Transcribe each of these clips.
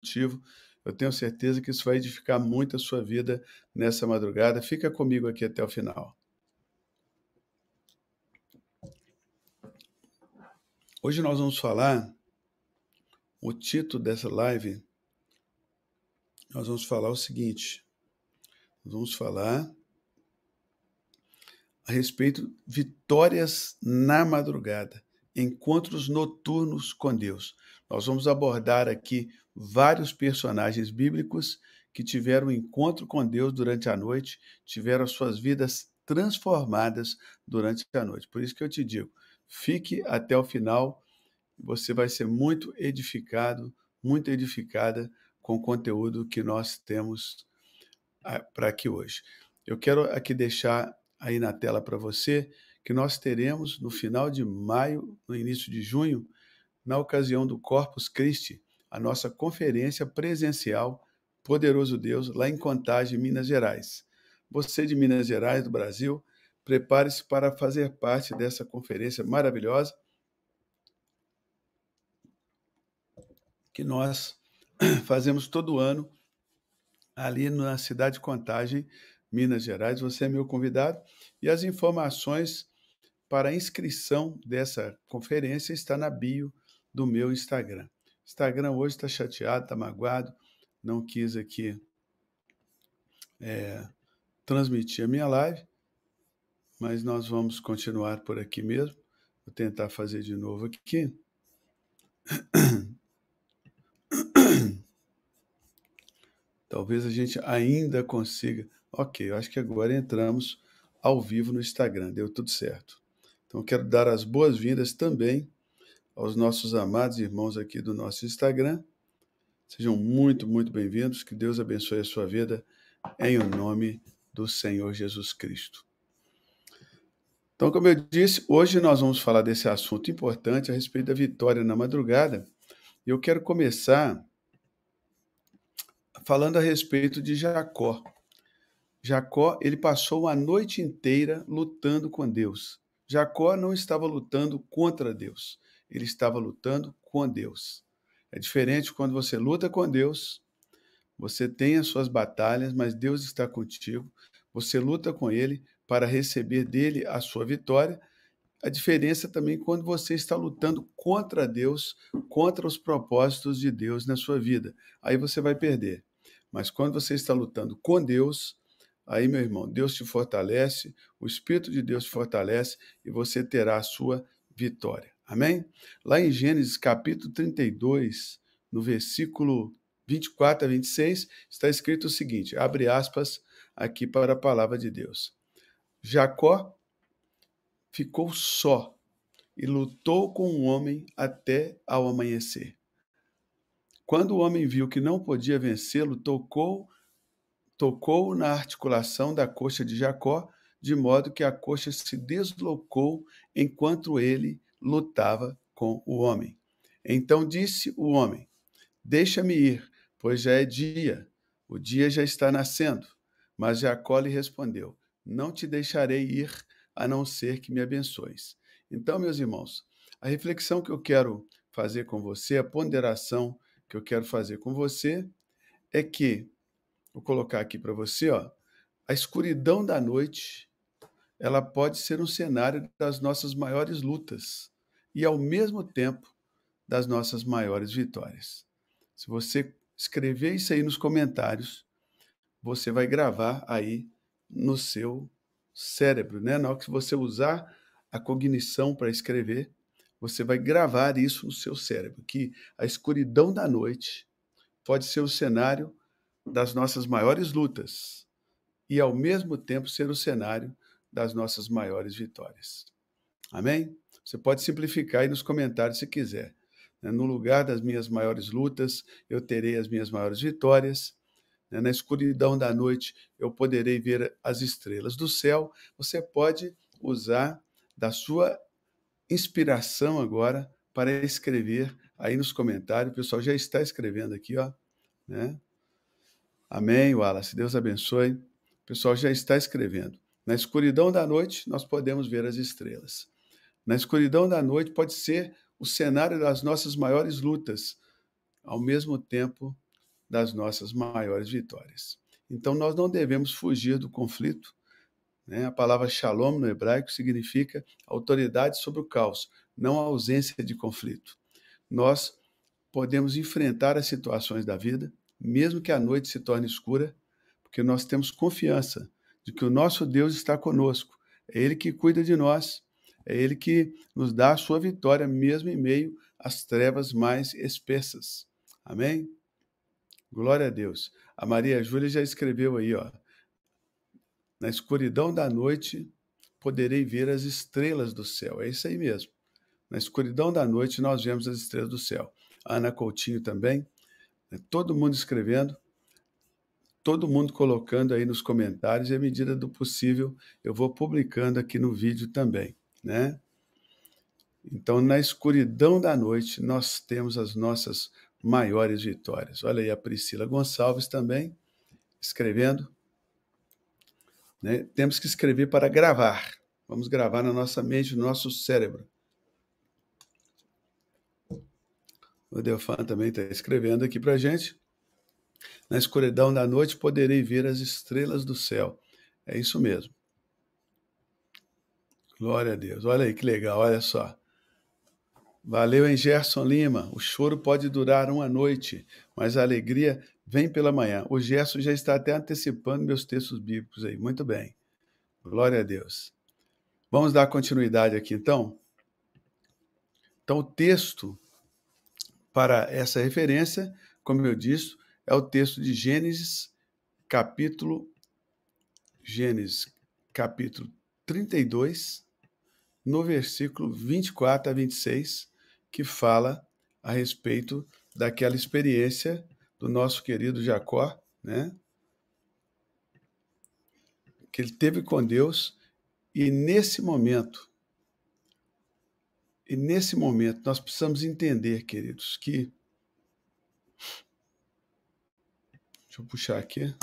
motivo. Eu tenho certeza que isso vai edificar muito a sua vida nessa madrugada. Fica comigo aqui até o final. Hoje nós vamos falar o título dessa live. Nós vamos falar o seguinte: vamos falar a respeito vitórias na madrugada, encontros noturnos com Deus. Nós vamos abordar aqui vários personagens bíblicos que tiveram um encontro com Deus durante a noite, tiveram suas vidas transformadas durante a noite. Por isso que eu te digo, fique até o final, você vai ser muito edificado, muito edificada com o conteúdo que nós temos ah, para aqui hoje. Eu quero aqui deixar aí na tela para você que nós teremos no final de maio, no início de junho, na ocasião do Corpus Christi, a nossa conferência presencial Poderoso Deus, lá em Contagem, Minas Gerais. Você de Minas Gerais, do Brasil, prepare-se para fazer parte dessa conferência maravilhosa que nós fazemos todo ano ali na cidade de Contagem, Minas Gerais. Você é meu convidado e as informações para a inscrição dessa conferência está na bio do meu Instagram. Instagram hoje está chateado, está magoado, não quis aqui é, transmitir a minha live, mas nós vamos continuar por aqui mesmo. Vou tentar fazer de novo aqui. Talvez a gente ainda consiga. Ok, eu acho que agora entramos ao vivo no Instagram, deu tudo certo. Então, quero dar as boas-vindas também aos nossos amados irmãos aqui do nosso Instagram. Sejam muito, muito bem-vindos. Que Deus abençoe a sua vida em o nome do Senhor Jesus Cristo. Então, como eu disse, hoje nós vamos falar desse assunto importante a respeito da vitória na madrugada. E eu quero começar falando a respeito de Jacó. Jacó, ele passou a noite inteira lutando com Deus. Jacó não estava lutando contra Deus ele estava lutando com Deus. É diferente quando você luta com Deus, você tem as suas batalhas, mas Deus está contigo, você luta com Ele para receber dele a sua vitória. A diferença também é quando você está lutando contra Deus, contra os propósitos de Deus na sua vida. Aí você vai perder. Mas quando você está lutando com Deus, aí, meu irmão, Deus te fortalece, o Espírito de Deus te fortalece e você terá a sua vitória. Amém? Lá em Gênesis capítulo 32, no versículo 24 a 26, está escrito o seguinte: abre aspas aqui para a palavra de Deus. Jacó ficou só e lutou com o homem até ao amanhecer. Quando o homem viu que não podia vencê-lo, tocou tocou na articulação da coxa de Jacó, de modo que a coxa se deslocou enquanto ele lutava com o homem. Então disse o homem: Deixa-me ir, pois já é dia, o dia já está nascendo. Mas Jacó lhe respondeu: Não te deixarei ir, a não ser que me abençoes. Então, meus irmãos, a reflexão que eu quero fazer com você, a ponderação que eu quero fazer com você, é que, vou colocar aqui para você, ó, a escuridão da noite ela pode ser um cenário das nossas maiores lutas e, ao mesmo tempo, das nossas maiores vitórias. Se você escrever isso aí nos comentários, você vai gravar aí no seu cérebro, né? Na hora que você usar a cognição para escrever, você vai gravar isso no seu cérebro, que a escuridão da noite pode ser o cenário das nossas maiores lutas e ao mesmo tempo ser o cenário das nossas maiores vitórias. Amém? Você pode simplificar aí nos comentários se quiser. Né? No lugar das minhas maiores lutas, eu terei as minhas maiores vitórias. Né? Na escuridão da noite, eu poderei ver as estrelas do céu. Você pode usar da sua inspiração agora para escrever aí nos comentários. O pessoal já está escrevendo aqui, ó. Né? Amém, Wallace. Deus abençoe. O pessoal já está escrevendo. Na escuridão da noite, nós podemos ver as estrelas. Na escuridão da noite pode ser o cenário das nossas maiores lutas, ao mesmo tempo das nossas maiores vitórias. Então, nós não devemos fugir do conflito. Né? A palavra shalom no hebraico significa autoridade sobre o caos, não a ausência de conflito. Nós podemos enfrentar as situações da vida, mesmo que a noite se torne escura, porque nós temos confiança de que o nosso Deus está conosco, é Ele que cuida de nós, é Ele que nos dá a sua vitória, mesmo em meio às trevas mais espessas. Amém? Glória a Deus. A Maria Júlia já escreveu aí, ó. Na escuridão da noite poderei ver as estrelas do céu. É isso aí mesmo. Na escuridão da noite nós vemos as estrelas do céu. Ana Coutinho também. É todo mundo escrevendo todo mundo colocando aí nos comentários e à medida do possível eu vou publicando aqui no vídeo também, né? Então, na escuridão da noite, nós temos as nossas maiores vitórias. Olha aí a Priscila Gonçalves também escrevendo. Né? Temos que escrever para gravar. Vamos gravar na nossa mente, no nosso cérebro. O Delfan também está escrevendo aqui para gente. Na escuridão da noite poderei ver as estrelas do céu. É isso mesmo. Glória a Deus. Olha aí que legal, olha só. Valeu, hein, Gerson Lima. O choro pode durar uma noite, mas a alegria vem pela manhã. O Gerson já está até antecipando meus textos bíblicos aí. Muito bem. Glória a Deus. Vamos dar continuidade aqui, então? Então, o texto para essa referência, como eu disse, é o texto de Gênesis, capítulo Gênesis, capítulo 32, no versículo 24 a 26, que fala a respeito daquela experiência do nosso querido Jacó, né? Que ele teve com Deus e nesse momento e nesse momento nós precisamos entender, queridos, que Deixa eu puxar aqui.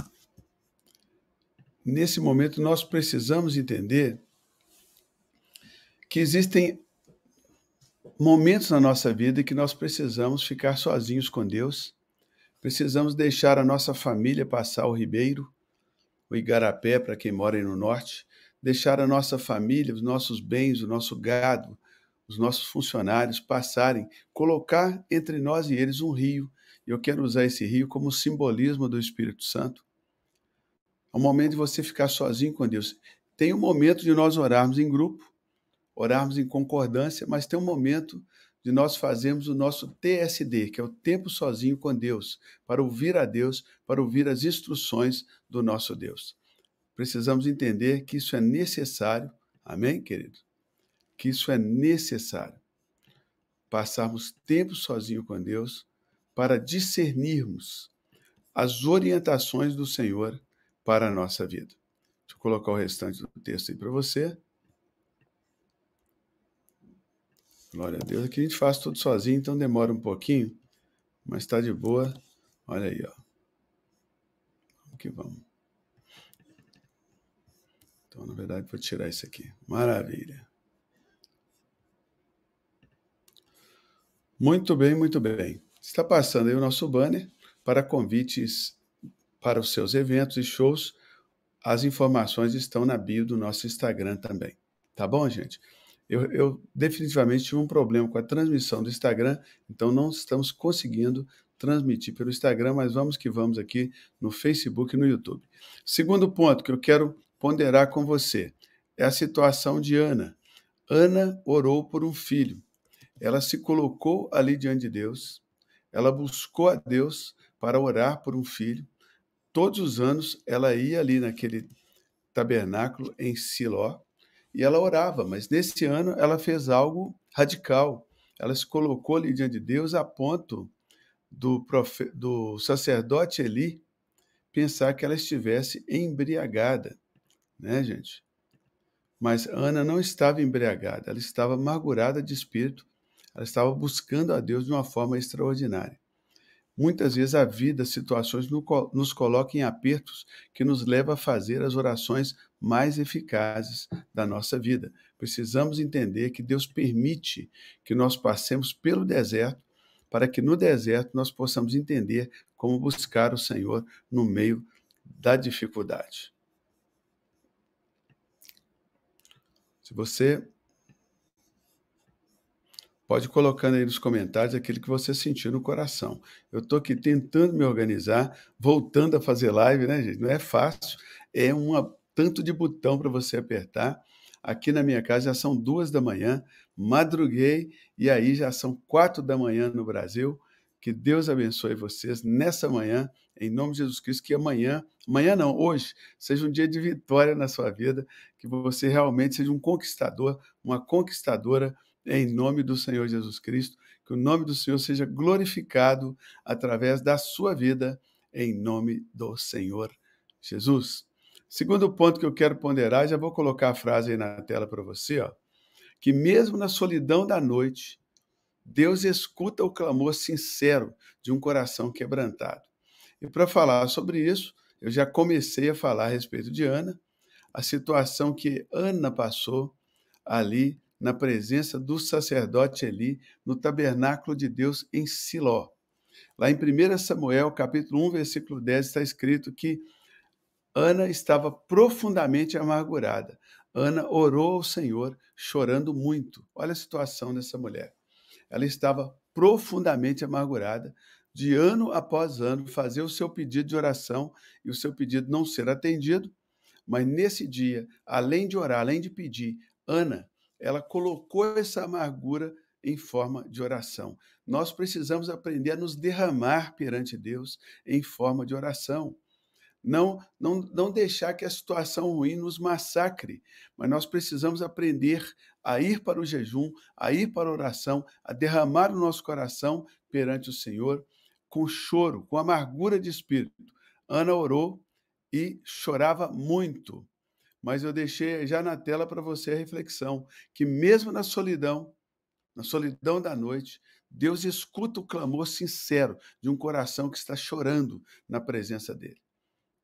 Nesse momento, nós precisamos entender que existem momentos na nossa vida que nós precisamos ficar sozinhos com Deus, precisamos deixar a nossa família passar o ribeiro, o igarapé para quem mora aí no norte, deixar a nossa família, os nossos bens, o nosso gado, os nossos funcionários passarem, colocar entre nós e eles um rio e eu quero usar esse rio como simbolismo do Espírito Santo. É um momento de você ficar sozinho com Deus. Tem um momento de nós orarmos em grupo, orarmos em concordância, mas tem um momento de nós fazermos o nosso TSD, que é o tempo sozinho com Deus, para ouvir a Deus, para ouvir as instruções do nosso Deus. Precisamos entender que isso é necessário, amém, querido? Que isso é necessário. Passarmos tempo sozinho com Deus para discernirmos as orientações do Senhor para a nossa vida. Deixa eu colocar o restante do texto aí para você. Glória a Deus. Aqui a gente faz tudo sozinho, então demora um pouquinho, mas está de boa. Olha aí, ó. Vamos que vamos. Então, na verdade, vou tirar isso aqui. Maravilha. Muito bem, muito bem. Está passando aí o nosso banner para convites para os seus eventos e shows. As informações estão na bio do nosso Instagram também. Tá bom, gente? Eu, eu, definitivamente tive um problema com a transmissão do Instagram, então não estamos conseguindo transmitir pelo Instagram, mas vamos que vamos aqui no Facebook e no YouTube. Segundo ponto que eu quero ponderar com você é a situação de Ana. Ana orou por um filho. Ela se colocou ali diante de Deus, ela buscou a Deus para orar por um filho. Todos os anos ela ia ali naquele tabernáculo em Siló e ela orava, mas nesse ano ela fez algo radical. Ela se colocou ali diante de Deus a ponto do, profe... do sacerdote Eli pensar que ela estivesse embriagada, né, gente? Mas Ana não estava embriagada, ela estava amargurada de espírito ela estava buscando a Deus de uma forma extraordinária. Muitas vezes a vida, situações nos coloca em apertos que nos leva a fazer as orações mais eficazes da nossa vida. Precisamos entender que Deus permite que nós passemos pelo deserto para que no deserto nós possamos entender como buscar o Senhor no meio da dificuldade. Se você Pode colocando aí nos comentários aquilo que você sentiu no coração. Eu estou aqui tentando me organizar, voltando a fazer live, né, gente? Não é fácil, é um tanto de botão para você apertar. Aqui na minha casa já são duas da manhã, madruguei e aí já são quatro da manhã no Brasil. Que Deus abençoe vocês nessa manhã, em nome de Jesus Cristo. Que amanhã, amanhã não, hoje, seja um dia de vitória na sua vida, que você realmente seja um conquistador, uma conquistadora em nome do Senhor Jesus Cristo. Que o nome do Senhor seja glorificado através da sua vida, em nome do Senhor Jesus. Segundo ponto que eu quero ponderar, já vou colocar a frase aí na tela para você, ó, que mesmo na solidão da noite, Deus escuta o clamor sincero de um coração quebrantado. E para falar sobre isso, eu já comecei a falar a respeito de Ana, a situação que Ana passou ali na presença do sacerdote Eli no tabernáculo de Deus em Siló. Lá em 1 Samuel, capítulo 1, versículo 10, está escrito que Ana estava profundamente amargurada. Ana orou ao Senhor, chorando muito. Olha a situação dessa mulher. Ela estava profundamente amargurada, de ano após ano, fazer o seu pedido de oração e o seu pedido não ser atendido. Mas nesse dia, além de orar, além de pedir, Ana ela colocou essa amargura em forma de oração. Nós precisamos aprender a nos derramar perante Deus em forma de oração. Não, não, não deixar que a situação ruim nos massacre, mas nós precisamos aprender a ir para o jejum, a ir para a oração, a derramar o nosso coração perante o Senhor com choro, com amargura de espírito. Ana orou e chorava muito mas eu deixei já na tela para você a reflexão que mesmo na solidão, na solidão da noite, Deus escuta o clamor sincero de um coração que está chorando na presença dele.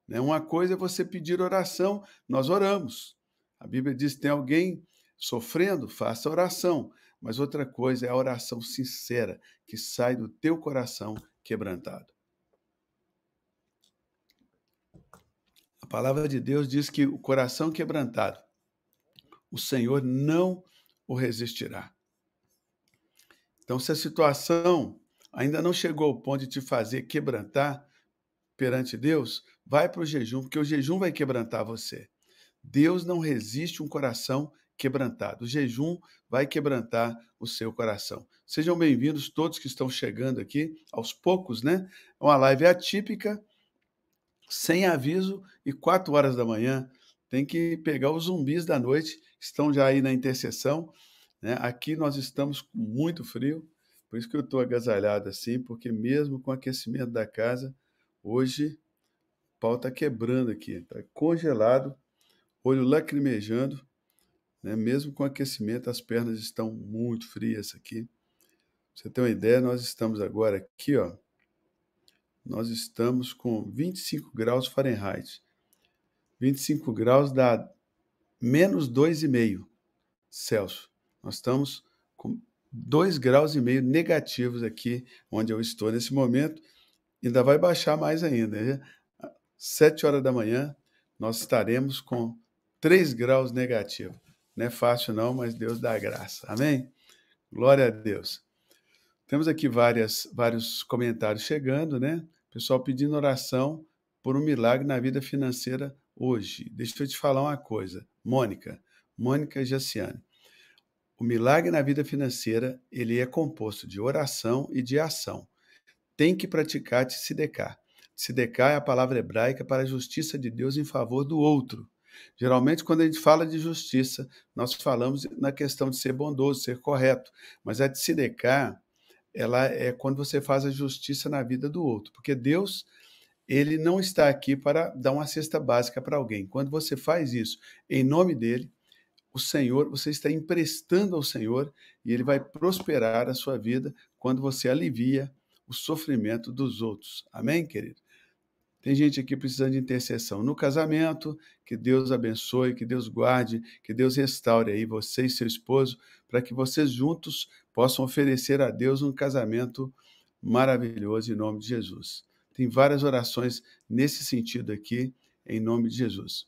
Né, uma coisa é você pedir oração, nós oramos. A Bíblia diz: tem alguém sofrendo, faça oração. Mas outra coisa é a oração sincera que sai do teu coração quebrantado. palavra de Deus diz que o coração quebrantado, o Senhor não o resistirá. Então, se a situação ainda não chegou ao ponto de te fazer quebrantar perante Deus, vai para o jejum, porque o jejum vai quebrantar você. Deus não resiste um coração quebrantado. O jejum vai quebrantar o seu coração. Sejam bem-vindos todos que estão chegando aqui, aos poucos, né? É uma live atípica, sem aviso e 4 horas da manhã. Tem que pegar os zumbis da noite, estão já aí na interseção. Né? Aqui nós estamos com muito frio, por isso que eu estou agasalhado assim, porque mesmo com o aquecimento da casa, hoje o pau está quebrando aqui, está congelado, olho lacrimejando, né? mesmo com o aquecimento, as pernas estão muito frias aqui. Pra você tem uma ideia, nós estamos agora aqui, ó, nós estamos com 25 graus Fahrenheit. 25 graus dá menos 2,5 Celsius. Nós estamos com 2 graus e meio negativos aqui onde eu estou nesse momento. Ainda vai baixar mais ainda. Né? 7 horas da manhã nós estaremos com 3 graus negativos. Não é fácil não, mas Deus dá graça. Amém? Glória a Deus. Temos aqui várias, vários comentários chegando, né? Pessoal pedindo oração por um milagre na vida financeira hoje. Deixa eu te falar uma coisa, Mônica, Mônica Jaciane. O milagre na vida financeira, ele é composto de oração e de ação. Tem que praticar tzedekah. Tzedekah é a palavra hebraica para a justiça de Deus em favor do outro. Geralmente, quando a gente fala de justiça, nós falamos na questão de ser bondoso, ser correto. Mas a tzedekah, ela é quando você faz a justiça na vida do outro, porque Deus ele não está aqui para dar uma cesta básica para alguém. Quando você faz isso em nome dele, o Senhor, você está emprestando ao Senhor e ele vai prosperar a sua vida quando você alivia o sofrimento dos outros. Amém, querido? Tem gente aqui precisando de intercessão no casamento. Que Deus abençoe, que Deus guarde, que Deus restaure aí você e seu esposo, para que vocês juntos possam oferecer a Deus um casamento maravilhoso em nome de Jesus. Tem várias orações nesse sentido aqui, em nome de Jesus.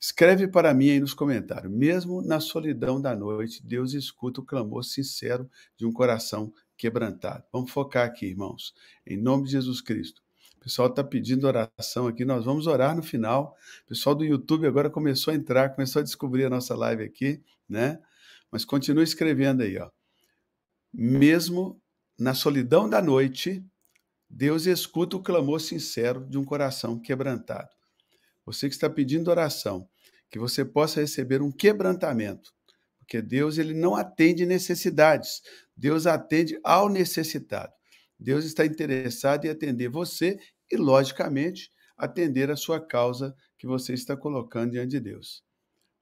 Escreve para mim aí nos comentários. Mesmo na solidão da noite, Deus escuta o clamor sincero de um coração quebrantado. Vamos focar aqui, irmãos, em nome de Jesus Cristo. O pessoal está pedindo oração aqui, nós vamos orar no final. O pessoal do YouTube agora começou a entrar, começou a descobrir a nossa live aqui, né? Mas continue escrevendo aí, ó. Mesmo na solidão da noite, Deus escuta o clamor sincero de um coração quebrantado. Você que está pedindo oração, que você possa receber um quebrantamento, porque Deus ele não atende necessidades, Deus atende ao necessitado. Deus está interessado em atender você e, logicamente, atender a sua causa que você está colocando diante de Deus.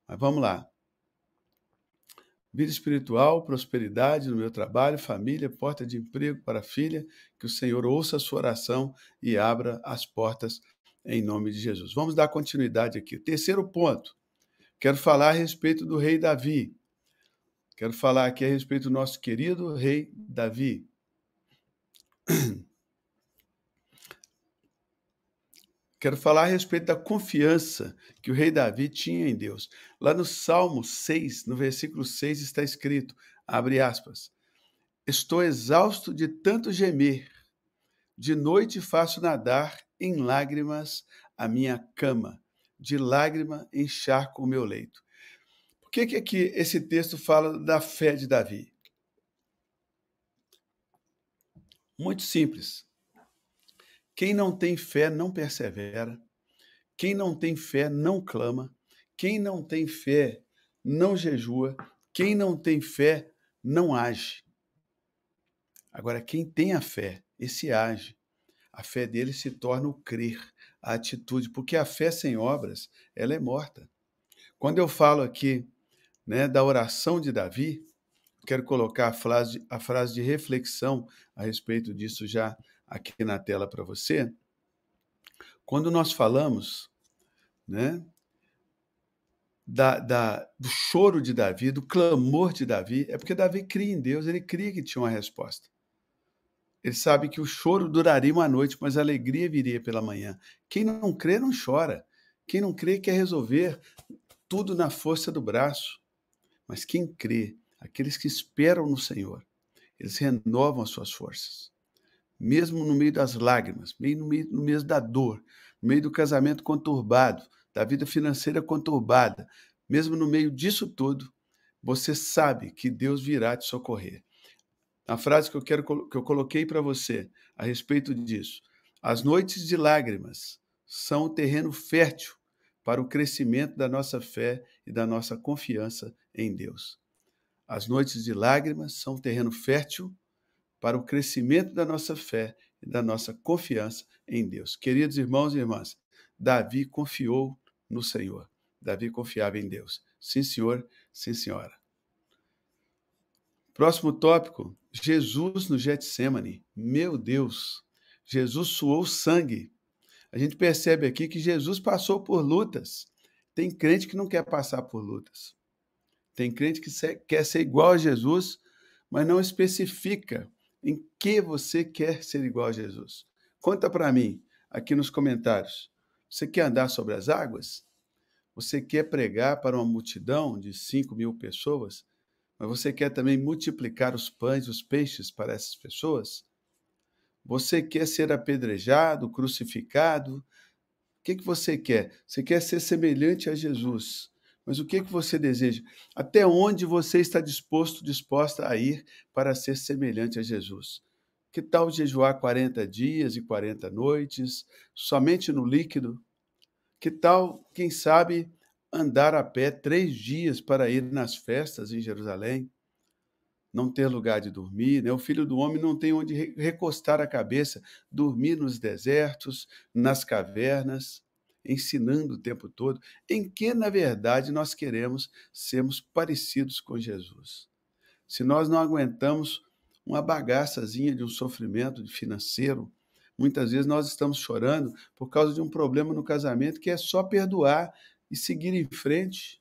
Mas vamos lá. Vida espiritual, prosperidade no meu trabalho, família, porta de emprego para a filha, que o Senhor ouça a sua oração e abra as portas em nome de Jesus. Vamos dar continuidade aqui. Terceiro ponto, quero falar a respeito do rei Davi. Quero falar aqui a respeito do nosso querido rei Davi. Quero falar a respeito da confiança que o rei Davi tinha em Deus. Lá no Salmo 6, no versículo 6, está escrito: abre aspas. Estou exausto de tanto gemer. De noite faço nadar em lágrimas a minha cama, de lágrima encharco o meu leito. Por que, que aqui esse texto fala da fé de Davi? Muito simples. Quem não tem fé não persevera. Quem não tem fé não clama. Quem não tem fé não jejua. Quem não tem fé não age. Agora, quem tem a fé, esse age. A fé dele se torna o crer, a atitude, porque a fé sem obras, ela é morta. Quando eu falo aqui né, da oração de Davi, quero colocar a frase, a frase de reflexão a respeito disso já aqui na tela para você, quando nós falamos né, da, da, do choro de Davi, do clamor de Davi, é porque Davi cria em Deus, ele cria que tinha uma resposta. Ele sabe que o choro duraria uma noite, mas a alegria viria pela manhã. Quem não crê, não chora. Quem não crê quer resolver tudo na força do braço. Mas quem crê, aqueles que esperam no Senhor, eles renovam as suas forças mesmo no meio das lágrimas, no meio, no meio da dor, no meio do casamento conturbado, da vida financeira conturbada, mesmo no meio disso tudo, você sabe que Deus virá te socorrer. A frase que eu quero que eu coloquei para você a respeito disso: as noites de lágrimas são o terreno fértil para o crescimento da nossa fé e da nossa confiança em Deus. As noites de lágrimas são o terreno fértil para o crescimento da nossa fé e da nossa confiança em Deus. Queridos irmãos e irmãs, Davi confiou no Senhor. Davi confiava em Deus. Sim, senhor, sim, senhora. Próximo tópico: Jesus no Getsêmane. Meu Deus, Jesus suou sangue. A gente percebe aqui que Jesus passou por lutas. Tem crente que não quer passar por lutas. Tem crente que quer ser igual a Jesus, mas não especifica em que você quer ser igual a Jesus? Conta para mim aqui nos comentários. Você quer andar sobre as águas? Você quer pregar para uma multidão de 5 mil pessoas? Mas você quer também multiplicar os pães e os peixes para essas pessoas? Você quer ser apedrejado, crucificado? O que, que você quer? Você quer ser semelhante a Jesus mas o que, que você deseja? Até onde você está disposto, disposta a ir para ser semelhante a Jesus? Que tal jejuar 40 dias e 40 noites, somente no líquido? Que tal, quem sabe, andar a pé três dias para ir nas festas em Jerusalém? Não ter lugar de dormir, né? o filho do homem não tem onde recostar a cabeça, dormir nos desertos, nas cavernas ensinando o tempo todo, em que, na verdade, nós queremos sermos parecidos com Jesus. Se nós não aguentamos uma bagaçazinha de um sofrimento financeiro, muitas vezes nós estamos chorando por causa de um problema no casamento que é só perdoar e seguir em frente,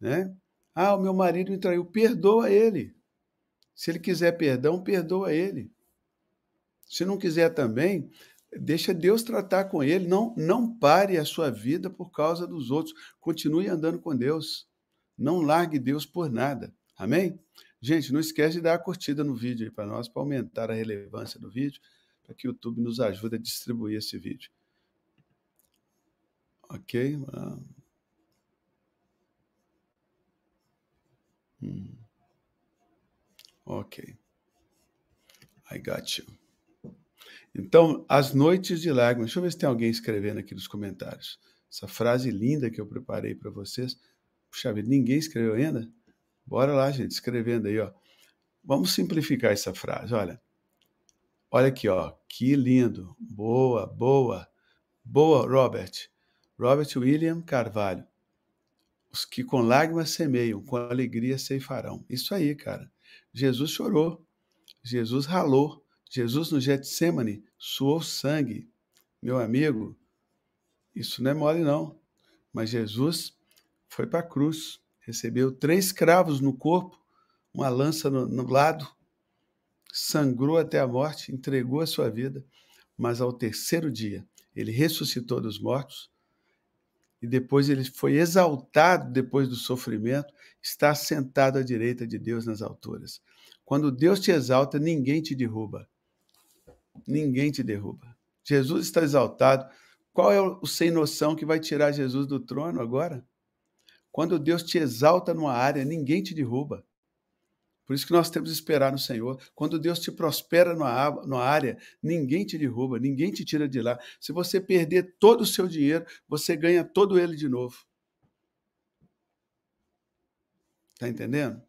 né? Ah, o meu marido me traiu, perdoa ele. Se ele quiser perdão, perdoa ele. Se não quiser também, Deixa Deus tratar com ele. Não, não pare a sua vida por causa dos outros. Continue andando com Deus. Não largue Deus por nada. Amém? Gente, não esquece de dar a curtida no vídeo aí para nós, para aumentar a relevância do vídeo, para que o YouTube nos ajude a distribuir esse vídeo. Ok? Hum. Ok. I got you. Então, as noites de lágrimas. Deixa eu ver se tem alguém escrevendo aqui nos comentários. Essa frase linda que eu preparei para vocês. Puxa vida, ninguém escreveu ainda? Bora lá, gente, escrevendo aí, ó. Vamos simplificar essa frase, olha. Olha aqui, ó. Que lindo. Boa, boa. Boa, Robert. Robert William Carvalho. Os que com lágrimas semeiam, com alegria ceifarão. Isso aí, cara. Jesus chorou. Jesus ralou. Jesus no Getsemane suou sangue. Meu amigo, isso não é mole não. Mas Jesus foi para a cruz, recebeu três cravos no corpo, uma lança no, no lado, sangrou até a morte, entregou a sua vida, mas ao terceiro dia ele ressuscitou dos mortos e depois ele foi exaltado depois do sofrimento, está sentado à direita de Deus nas alturas. Quando Deus te exalta, ninguém te derruba ninguém te derruba. Jesus está exaltado. Qual é o sem noção que vai tirar Jesus do trono agora? Quando Deus te exalta numa área, ninguém te derruba. Por isso que nós temos que esperar no Senhor. Quando Deus te prospera numa, área, ninguém te derruba, ninguém te tira de lá. Se você perder todo o seu dinheiro, você ganha todo ele de novo. Está entendendo?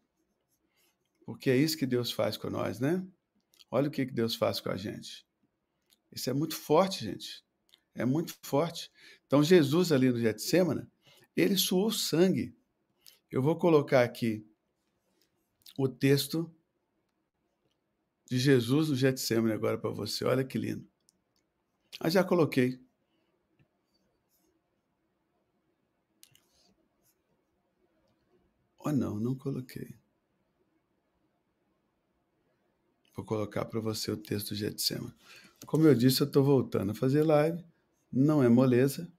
Porque é isso que Deus faz com nós, né? Olha o que, que Deus faz com a gente. Isso é muito forte, gente. É muito forte. Então, Jesus, ali no Getsêmana, ele suou sangue. Eu vou colocar aqui o texto de Jesus no Getsemane agora para você. Olha que lindo. Ah, já coloquei. Oh, não, não coloquei. Vou colocar para você o texto do Getsemane. Como eu disse, eu estou voltando a fazer live. Não é moleza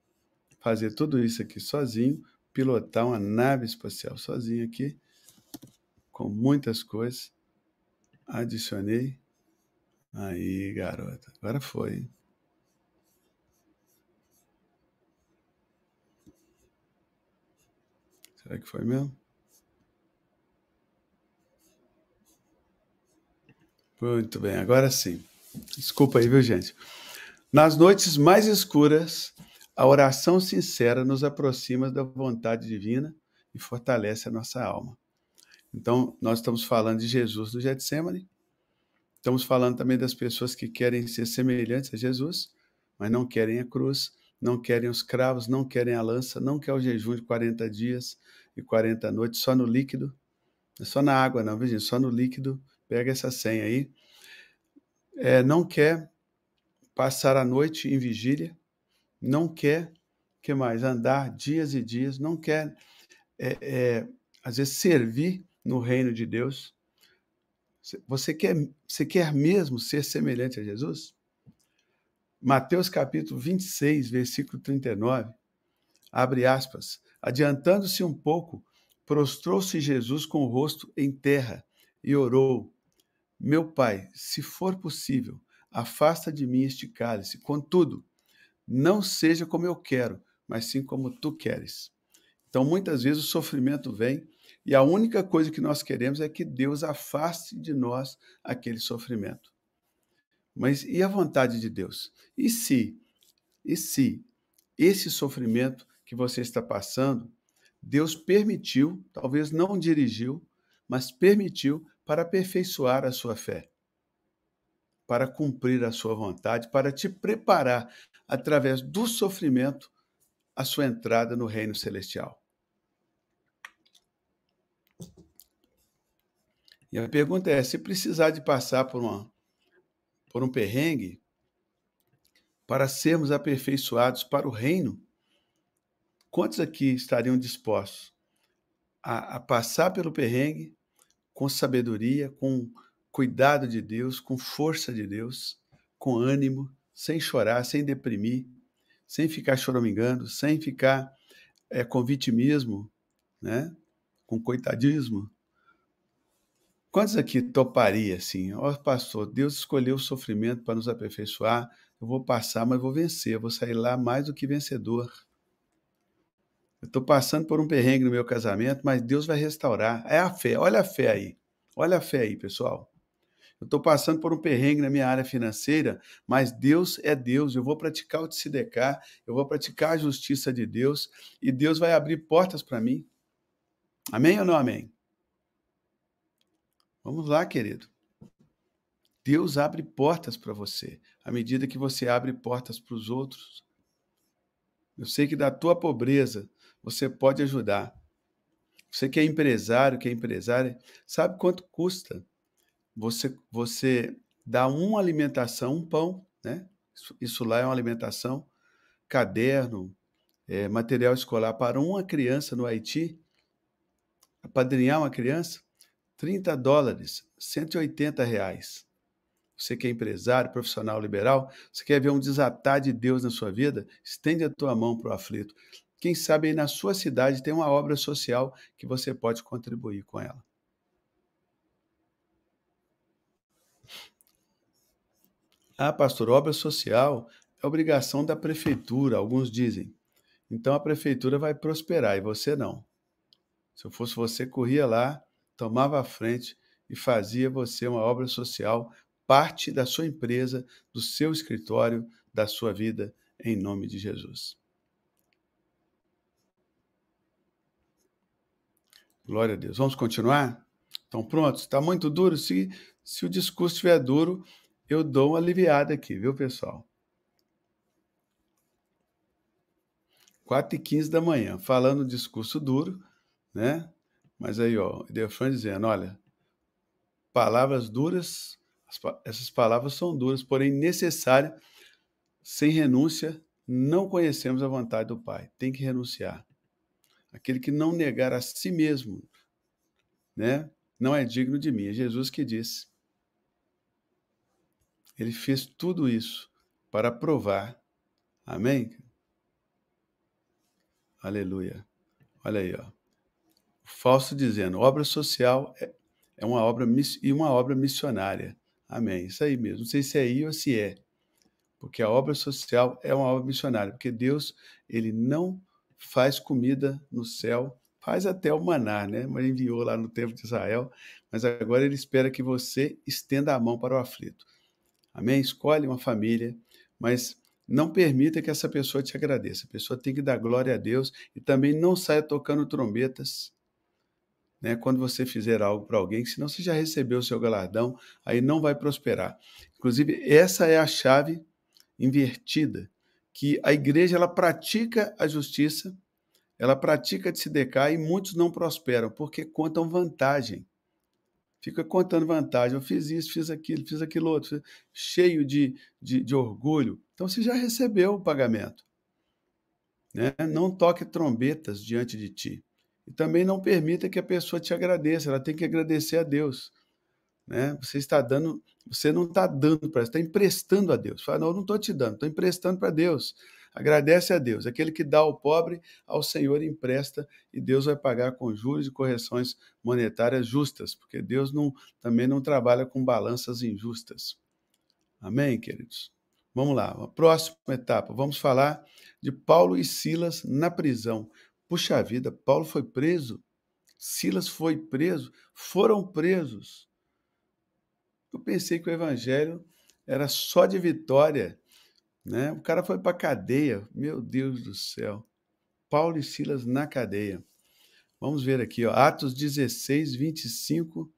fazer tudo isso aqui sozinho, pilotar uma nave espacial sozinho aqui, com muitas coisas. Adicionei. Aí, garota. Agora foi. Hein? Será que foi mesmo? Muito bem, agora sim. Desculpa aí, viu, gente? Nas noites mais escuras, a oração sincera nos aproxima da vontade divina e fortalece a nossa alma. Então, nós estamos falando de Jesus no Getsemane, estamos falando também das pessoas que querem ser semelhantes a Jesus, mas não querem a cruz, não querem os cravos, não querem a lança, não quer o jejum de 40 dias e 40 noites, só no líquido, é só na água não, viu gente, só no líquido, pega essa senha aí. É, não quer passar a noite em vigília, não quer, que mais? Andar dias e dias, não quer, é, é, às vezes, servir no reino de Deus. Você quer, você quer mesmo ser semelhante a Jesus? Mateus capítulo 26, versículo 39, abre aspas. Adiantando-se um pouco, prostrou-se Jesus com o rosto em terra e orou: meu pai, se for possível, afasta de mim este cálice. Contudo, não seja como eu quero, mas sim como tu queres. Então, muitas vezes o sofrimento vem e a única coisa que nós queremos é que Deus afaste de nós aquele sofrimento. Mas e a vontade de Deus? E se, e se esse sofrimento que você está passando, Deus permitiu, talvez não dirigiu, mas permitiu para aperfeiçoar a sua fé, para cumprir a sua vontade, para te preparar através do sofrimento a sua entrada no reino celestial. E a pergunta é: se precisar de passar por, uma, por um perrengue para sermos aperfeiçoados para o reino, quantos aqui estariam dispostos a, a passar pelo perrengue com sabedoria, com cuidado de Deus, com força de Deus, com ânimo, sem chorar, sem deprimir, sem ficar choramingando, sem ficar é, com vitimismo, né? com coitadismo. Quantos aqui toparia assim? Ó, oh, pastor, Deus escolheu o sofrimento para nos aperfeiçoar. Eu vou passar, mas vou vencer. Eu vou sair lá mais do que vencedor. Eu estou passando por um perrengue no meu casamento, mas Deus vai restaurar. É a fé, olha a fé aí. Olha a fé aí, pessoal. Eu estou passando por um perrengue na minha área financeira, mas Deus é Deus. Eu vou praticar o Tsidecar, eu vou praticar a justiça de Deus e Deus vai abrir portas para mim. Amém ou não amém? Vamos lá, querido. Deus abre portas para você à medida que você abre portas para os outros. Eu sei que da tua pobreza você pode ajudar. Você que é empresário, que é empresária, sabe quanto custa você você dar uma alimentação, um pão, né? Isso, isso lá é uma alimentação, caderno, é, material escolar para uma criança no Haiti, apadrinhar uma criança, 30 dólares, 180 reais. Você que é empresário, profissional liberal, você quer ver um desatar de Deus na sua vida? Estende a tua mão para o aflito. Quem sabe aí na sua cidade tem uma obra social que você pode contribuir com ela. Ah, pastor, obra social é obrigação da prefeitura, alguns dizem. Então a prefeitura vai prosperar e você não. Se eu fosse você, corria lá, tomava a frente e fazia você uma obra social, parte da sua empresa, do seu escritório, da sua vida, em nome de Jesus. Glória a Deus. Vamos continuar? Estão prontos? Está muito duro? Se, se o discurso estiver duro, eu dou uma aliviada aqui, viu, pessoal? 4 e 15 da manhã, falando um discurso duro, né? Mas aí, ó, Idefran dizendo, olha, palavras duras, essas palavras são duras, porém necessárias, sem renúncia, não conhecemos a vontade do Pai. Tem que renunciar. Aquele que não negar a si mesmo, né, não é digno de mim. É Jesus que disse. Ele fez tudo isso para provar. Amém? Aleluia. Olha aí, ó. O falso dizendo, obra social é, é uma obra e uma obra missionária. Amém. Isso aí mesmo. Não sei se é I ou se é. Porque a obra social é uma obra missionária, porque Deus, ele não faz comida no céu, faz até o maná, né? Mas enviou lá no tempo de Israel, mas agora ele espera que você estenda a mão para o aflito. Amém? Escolhe uma família, mas não permita que essa pessoa te agradeça. A pessoa tem que dar glória a Deus e também não saia tocando trombetas. Né, quando você fizer algo para alguém, senão você já recebeu o seu galardão, aí não vai prosperar. Inclusive, essa é a chave invertida que a igreja ela pratica a justiça, ela pratica de se decar e muitos não prosperam porque contam vantagem. Fica contando vantagem. Eu fiz isso, fiz aquilo, fiz aquilo outro, cheio de, de, de orgulho. Então você já recebeu o pagamento. Né? Não toque trombetas diante de ti. E também não permita que a pessoa te agradeça, ela tem que agradecer a Deus. Né? Você está dando, você não está dando para, está emprestando a Deus. Fala, não, eu não estou te dando, estou emprestando para Deus. Agradece a Deus. Aquele que dá ao pobre, ao Senhor empresta e Deus vai pagar com juros e correções monetárias justas, porque Deus não, também não trabalha com balanças injustas. Amém, queridos? Vamos lá, a próxima etapa. Vamos falar de Paulo e Silas na prisão. Puxa vida, Paulo foi preso, Silas foi preso, foram presos. Eu pensei que o evangelho era só de vitória, né? O cara foi para cadeia. Meu Deus do céu. Paulo e Silas na cadeia. Vamos ver aqui, ó. Atos 16, 25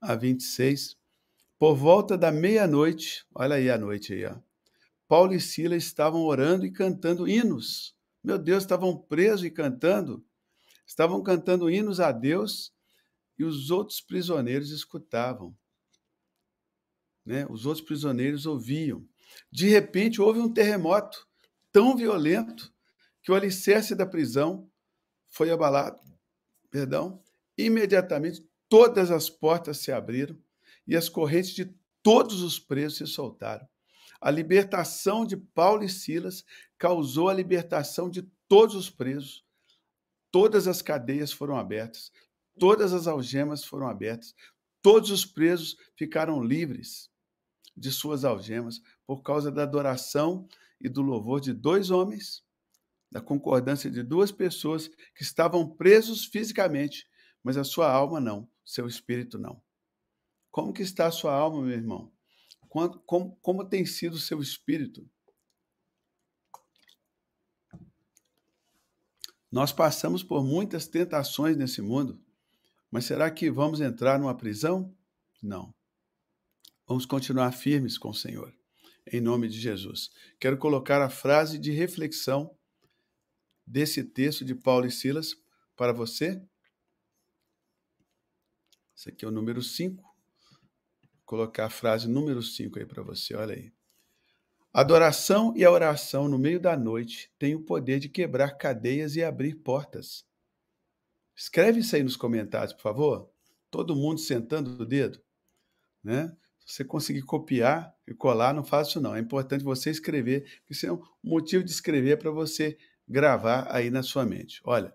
a 26. Por volta da meia-noite, olha aí a noite aí, ó. Paulo e Silas estavam orando e cantando hinos. Meu Deus, estavam presos e cantando. Estavam cantando hinos a Deus e os outros prisioneiros escutavam né? Os outros prisioneiros ouviam. De repente, houve um terremoto tão violento que o alicerce da prisão foi abalado. Perdão. Imediatamente, todas as portas se abriram e as correntes de todos os presos se soltaram. A libertação de Paulo e Silas causou a libertação de todos os presos. Todas as cadeias foram abertas, todas as algemas foram abertas, todos os presos ficaram livres de suas algemas, por causa da adoração e do louvor de dois homens, da concordância de duas pessoas que estavam presos fisicamente, mas a sua alma não, seu espírito não. Como que está a sua alma, meu irmão? Como, como, como tem sido o seu espírito? Nós passamos por muitas tentações nesse mundo, mas será que vamos entrar numa prisão? Não. Vamos continuar firmes com o Senhor, em nome de Jesus. Quero colocar a frase de reflexão desse texto de Paulo e Silas para você. Esse aqui é o número 5. Vou colocar a frase número 5 aí para você, olha aí. Adoração e a oração no meio da noite têm o poder de quebrar cadeias e abrir portas. Escreve isso aí nos comentários, por favor. Todo mundo sentando o dedo, né? Você conseguir copiar e colar, não faça isso não. É importante você escrever, porque é um motivo de escrever para você gravar aí na sua mente. Olha,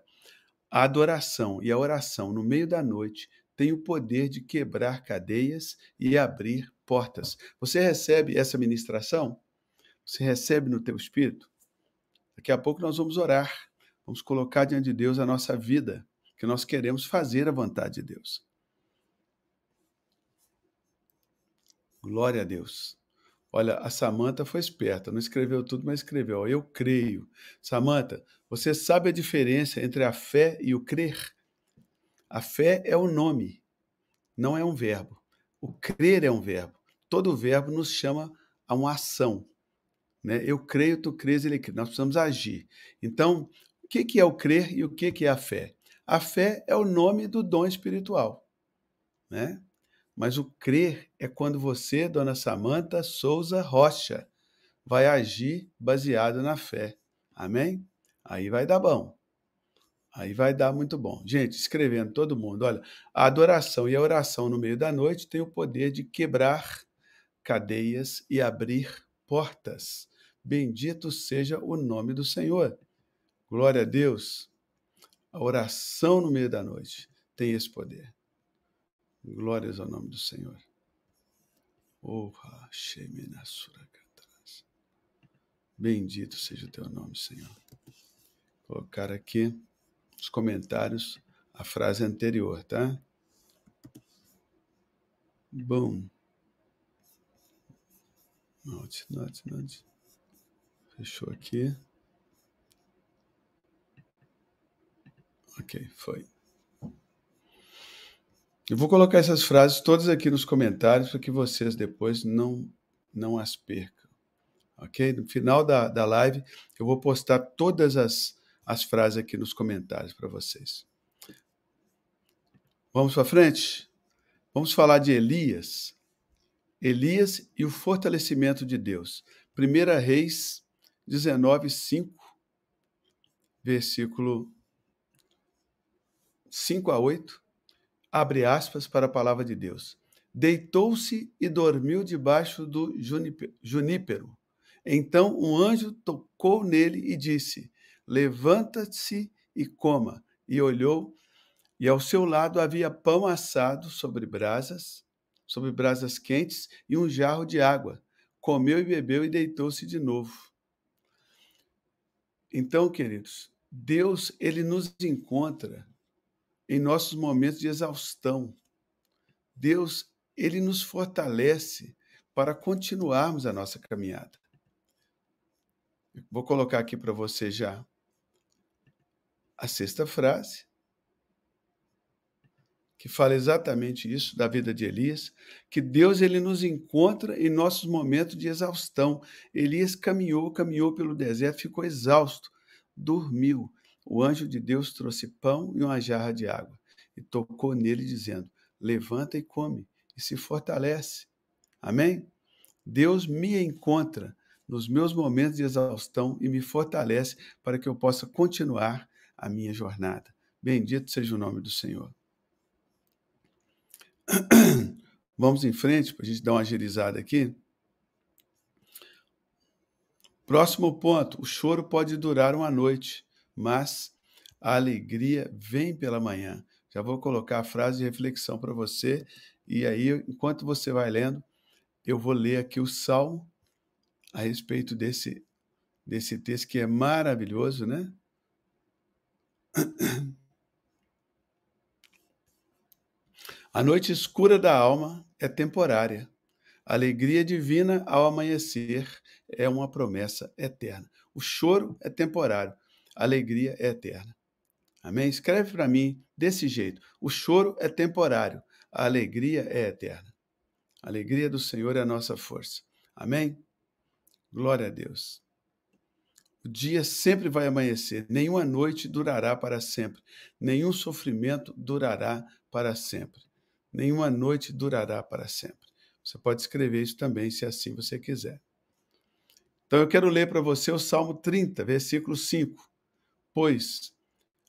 a adoração e a oração no meio da noite tem o poder de quebrar cadeias e abrir portas. Você recebe essa ministração? Você recebe no teu espírito? Daqui a pouco nós vamos orar. Vamos colocar diante de Deus a nossa vida, que nós queremos fazer a vontade de Deus. Glória a Deus. Olha, a Samanta foi esperta, não escreveu tudo, mas escreveu. Eu creio. Samanta, você sabe a diferença entre a fé e o crer? A fé é o nome, não é um verbo. O crer é um verbo. Todo verbo nos chama a uma ação. Né? Eu creio, tu crês, ele crê. Nós precisamos agir. Então, o que, que é o crer e o que, que é a fé? A fé é o nome do dom espiritual. Né? Mas o crer é quando você, Dona Samanta Souza Rocha, vai agir baseado na fé. Amém? Aí vai dar bom. Aí vai dar muito bom. Gente, escrevendo todo mundo, olha, a adoração e a oração no meio da noite tem o poder de quebrar cadeias e abrir portas. Bendito seja o nome do Senhor. Glória a Deus. A oração no meio da noite tem esse poder. Glórias ao nome do Senhor. Bendito seja o teu nome, Senhor. Vou colocar aqui nos comentários a frase anterior, tá? Bom. Note, note, note. Fechou aqui. Ok, foi. Eu vou colocar essas frases todas aqui nos comentários para que vocês depois não, não as percam. Ok? No final da, da live, eu vou postar todas as, as frases aqui nos comentários para vocês. Vamos para frente? Vamos falar de Elias. Elias e o fortalecimento de Deus. 1 Reis 19, 5, versículo 5 a 8 abre aspas para a palavra de Deus. Deitou-se e dormiu debaixo do junípero. Então um anjo tocou nele e disse: Levanta-se e coma. E olhou, e ao seu lado havia pão assado sobre brasas, sobre brasas quentes, e um jarro de água. Comeu e bebeu e deitou-se de novo. Então, queridos, Deus ele nos encontra em nossos momentos de exaustão. Deus, ele nos fortalece para continuarmos a nossa caminhada. Vou colocar aqui para você já a sexta frase, que fala exatamente isso da vida de Elias, que Deus ele nos encontra em nossos momentos de exaustão. Elias caminhou, caminhou pelo deserto, ficou exausto, dormiu. O anjo de Deus trouxe pão e uma jarra de água e tocou nele, dizendo: Levanta e come, e se fortalece. Amém? Deus me encontra nos meus momentos de exaustão e me fortalece para que eu possa continuar a minha jornada. Bendito seja o nome do Senhor. Vamos em frente para a gente dar uma agilizada aqui. Próximo ponto: o choro pode durar uma noite, mas a alegria vem pela manhã. Já vou colocar a frase de reflexão para você, e aí, enquanto você vai lendo, eu vou ler aqui o Salmo a respeito desse, desse texto que é maravilhoso, né? A noite escura da alma é temporária. A alegria divina ao amanhecer é uma promessa eterna. O choro é temporário, alegria é eterna. Amém? Escreve para mim desse jeito: o choro é temporário, a alegria é eterna. A alegria do Senhor é a nossa força. Amém? Glória a Deus. O dia sempre vai amanhecer, nenhuma noite durará para sempre, nenhum sofrimento durará para sempre, nenhuma noite durará para sempre. Você pode escrever isso também, se assim você quiser. Então eu quero ler para você o Salmo 30, versículo 5. Pois,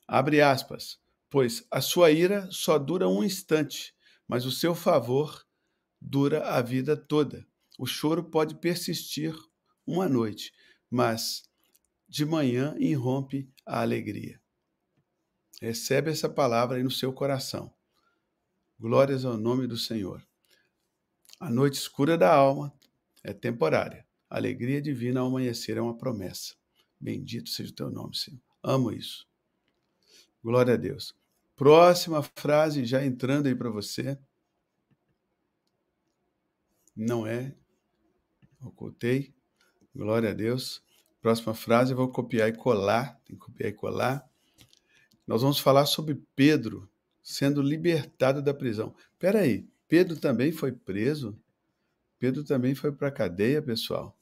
abre aspas, pois a sua ira só dura um instante, mas o seu favor dura a vida toda. O choro pode persistir uma noite, mas de manhã irrompe a alegria. Recebe essa palavra aí no seu coração. Glórias ao nome do Senhor. A noite escura da alma é temporária. A alegria divina ao amanhecer é uma promessa. Bendito seja o teu nome, Senhor. Amo isso. Glória a Deus. Próxima frase já entrando aí para você. Não é. Ocultei. Glória a Deus. Próxima frase eu vou copiar e colar. Tem que copiar e colar. Nós vamos falar sobre Pedro sendo libertado da prisão. Pera aí, Pedro também foi preso? Pedro também foi para a cadeia, pessoal.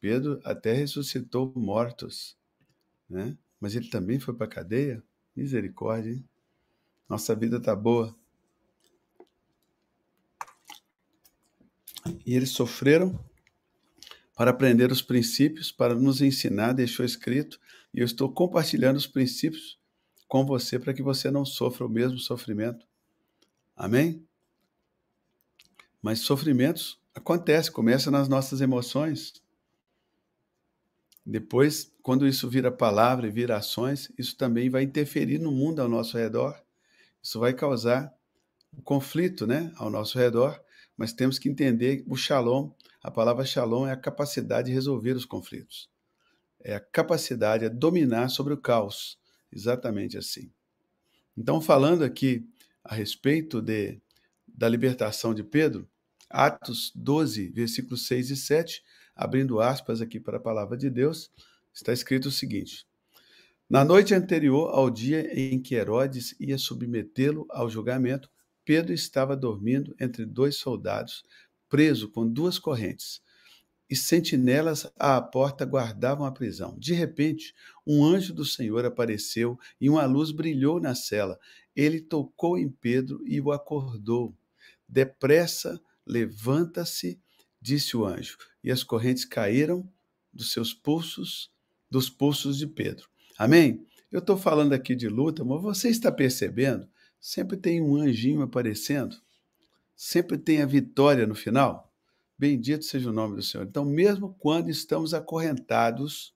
Pedro até ressuscitou mortos, né? mas ele também foi para a cadeia? Misericórdia, hein? Nossa vida tá boa. E eles sofreram para aprender os princípios, para nos ensinar, deixou escrito, e eu estou compartilhando os princípios com você para que você não sofra o mesmo sofrimento. Amém? Mas sofrimentos acontecem, começam nas nossas emoções. Depois, quando isso vira palavra e vira ações, isso também vai interferir no mundo ao nosso redor. Isso vai causar um conflito né, ao nosso redor, mas temos que entender o shalom. A palavra shalom é a capacidade de resolver os conflitos. É a capacidade, de dominar sobre o caos. Exatamente assim. Então, falando aqui a respeito de, da libertação de Pedro, Atos 12, versículos 6 e 7, abrindo aspas aqui para a palavra de Deus, está escrito o seguinte: Na noite anterior ao dia em que Herodes ia submetê-lo ao julgamento, Pedro estava dormindo entre dois soldados, preso com duas correntes. E sentinelas à porta guardavam a prisão. De repente, um anjo do Senhor apareceu e uma luz brilhou na cela. Ele tocou em Pedro e o acordou. Depressa, levanta-se disse o anjo, e as correntes caíram dos seus pulsos, dos pulsos de Pedro. Amém? Eu estou falando aqui de luta, mas você está percebendo? Sempre tem um anjinho aparecendo, sempre tem a vitória no final. Bendito seja o nome do Senhor. Então, mesmo quando estamos acorrentados,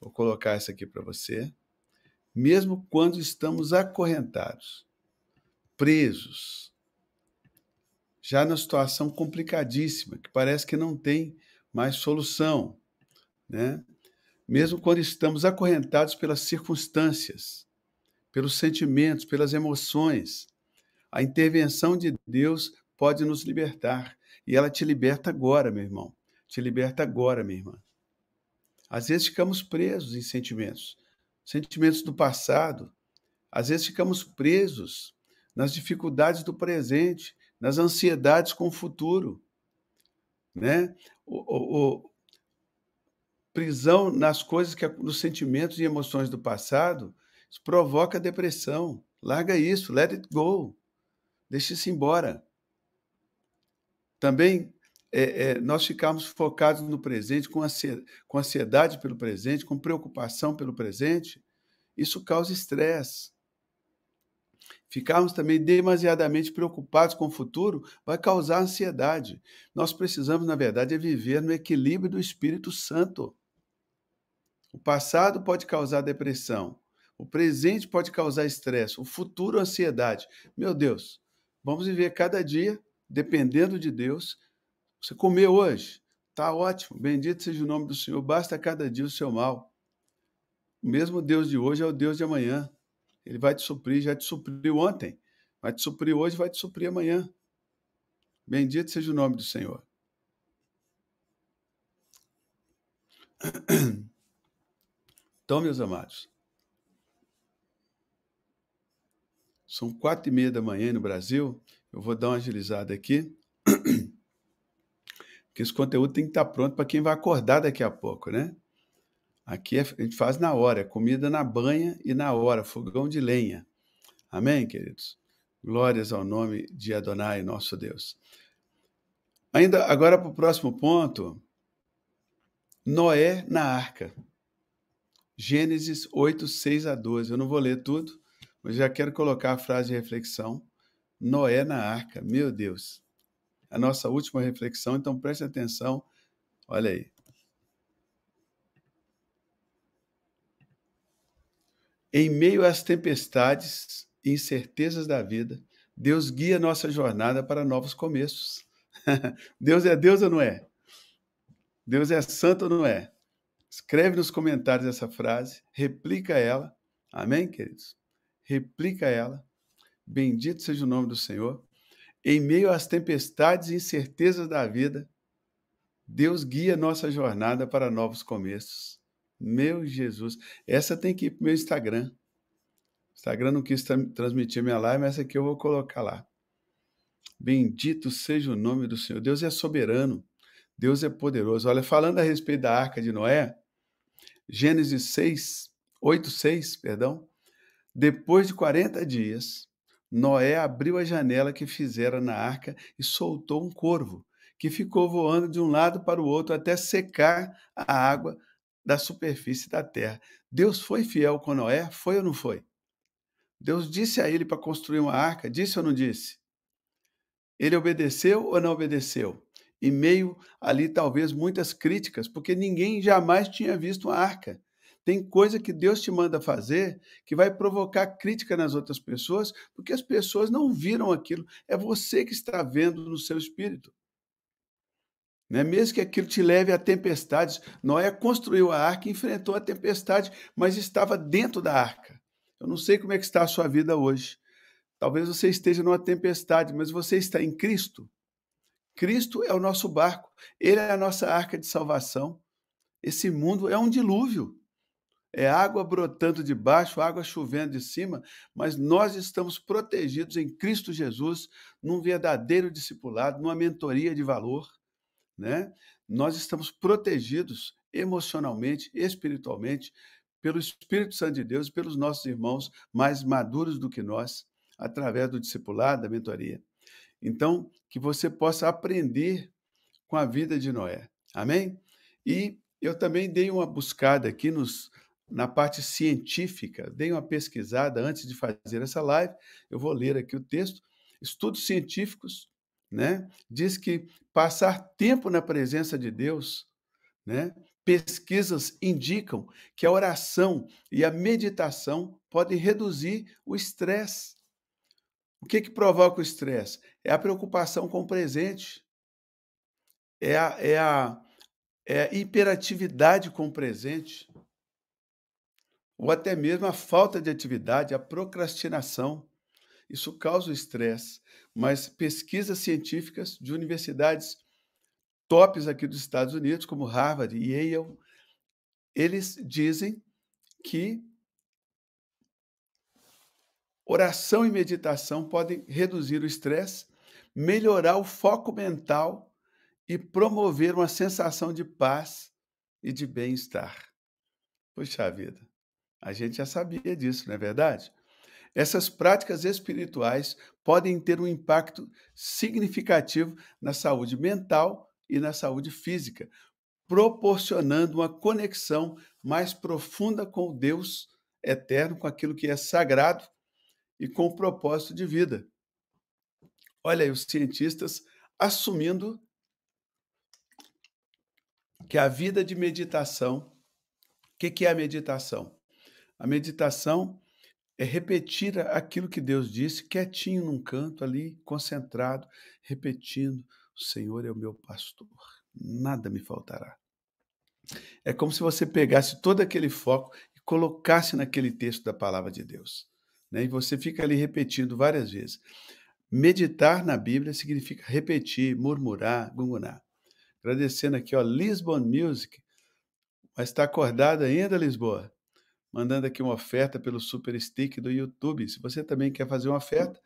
vou colocar isso aqui para você. Mesmo quando estamos acorrentados, presos, já na situação complicadíssima, que parece que não tem mais solução, né? Mesmo quando estamos acorrentados pelas circunstâncias, pelos sentimentos, pelas emoções, a intervenção de Deus pode nos libertar. E ela te liberta agora, meu irmão. Te liberta agora, minha irmã. Às vezes ficamos presos em sentimentos, sentimentos do passado. Às vezes ficamos presos nas dificuldades do presente, nas ansiedades com o futuro, né? O, o, o, prisão nas coisas que nos sentimentos e emoções do passado isso provoca depressão. Larga isso, let it go, deixe isso embora. Também é, é, nós ficamos focados no presente, com ansiedade, com ansiedade pelo presente, com preocupação pelo presente, isso causa estresse. Ficarmos também demasiadamente preocupados com o futuro vai causar ansiedade. Nós precisamos, na verdade, é viver no equilíbrio do Espírito Santo. O passado pode causar depressão, o presente pode causar estresse, o futuro ansiedade. Meu Deus, vamos viver cada dia dependendo de Deus. Você comeu hoje, tá ótimo, bendito seja o nome do Senhor, basta cada dia o seu mal. O mesmo Deus de hoje é o Deus de amanhã. Ele vai te suprir, já te supriu ontem, vai te suprir hoje, vai te suprir amanhã. Bendito seja o nome do Senhor. Então, meus amados, são quatro e meia da manhã no Brasil. Eu vou dar uma agilizada aqui, porque esse conteúdo tem que estar pronto para quem vai acordar daqui a pouco, né? Aqui é, a gente faz na hora, é comida na banha e na hora, fogão de lenha. Amém, queridos? Glórias ao nome de Adonai, nosso Deus. Ainda agora para o próximo ponto, Noé na arca. Gênesis 8, 6 a 12. Eu não vou ler tudo, mas já quero colocar a frase de reflexão. Noé na arca, meu Deus. A nossa última reflexão, então preste atenção. Olha aí. Em meio às tempestades e incertezas da vida, Deus guia nossa jornada para novos começos. Deus é Deus ou não é? Deus é santo ou não é? Escreve nos comentários essa frase, replica ela. Amém, queridos? Replica ela. Bendito seja o nome do Senhor. Em meio às tempestades e incertezas da vida, Deus guia nossa jornada para novos começos. Meu Jesus. Essa tem que ir pro meu Instagram. Instagram não quis tra transmitir minha live, mas essa aqui eu vou colocar lá. Bendito seja o nome do Senhor. Deus é soberano. Deus é poderoso. Olha, falando a respeito da arca de Noé, Gênesis 6, 8, 6, perdão. Depois de 40 dias, Noé abriu a janela que fizera na arca e soltou um corvo, que ficou voando de um lado para o outro até secar a água da superfície da terra. Deus foi fiel com Noé? Foi ou não foi? Deus disse a ele para construir uma arca? Disse ou não disse? Ele obedeceu ou não obedeceu? E meio ali, talvez, muitas críticas, porque ninguém jamais tinha visto uma arca. Tem coisa que Deus te manda fazer que vai provocar crítica nas outras pessoas, porque as pessoas não viram aquilo. É você que está vendo no seu espírito. Né? Mesmo que aquilo te leve a tempestades. Noé construiu a arca, enfrentou a tempestade, mas estava dentro da arca. Eu não sei como é que está a sua vida hoje. Talvez você esteja numa tempestade, mas você está em Cristo. Cristo é o nosso barco, ele é a nossa arca de salvação. Esse mundo é um dilúvio. É água brotando de baixo, água chovendo de cima, mas nós estamos protegidos em Cristo Jesus, num verdadeiro discipulado, numa mentoria de valor né? Nós estamos protegidos emocionalmente, espiritualmente, pelo Espírito Santo de Deus e pelos nossos irmãos mais maduros do que nós, através do discipulado, da mentoria. Então, que você possa aprender com a vida de Noé. Amém? E eu também dei uma buscada aqui nos, na parte científica, dei uma pesquisada antes de fazer essa live. Eu vou ler aqui o texto. Estudos científicos né? Diz que passar tempo na presença de Deus, né? Pesquisas indicam que a oração e a meditação podem reduzir o estresse. O que, que provoca o estresse? É a preocupação com o presente, é a, é a, é a hiperatividade com o presente, ou até mesmo a falta de atividade, a procrastinação. Isso causa o estresse mas pesquisas científicas de universidades tops aqui dos Estados Unidos, como Harvard e Yale, eles dizem que oração e meditação podem reduzir o estresse, melhorar o foco mental e promover uma sensação de paz e de bem-estar. Puxa vida, a gente já sabia disso, não é verdade? Essas práticas espirituais podem ter um impacto significativo na saúde mental e na saúde física, proporcionando uma conexão mais profunda com o Deus eterno, com aquilo que é sagrado e com o propósito de vida. Olha aí, os cientistas assumindo que a vida de meditação. O que, que é a meditação? A meditação é repetir aquilo que Deus disse, quietinho num canto ali, concentrado, repetindo: O Senhor é o meu pastor, nada me faltará. É como se você pegasse todo aquele foco e colocasse naquele texto da palavra de Deus. Né? E você fica ali repetindo várias vezes. Meditar na Bíblia significa repetir, murmurar, gungunar. Agradecendo aqui, ó, Lisbon Music. Mas está acordada ainda, Lisboa? mandando aqui uma oferta pelo Super Stick do YouTube. Se você também quer fazer uma oferta,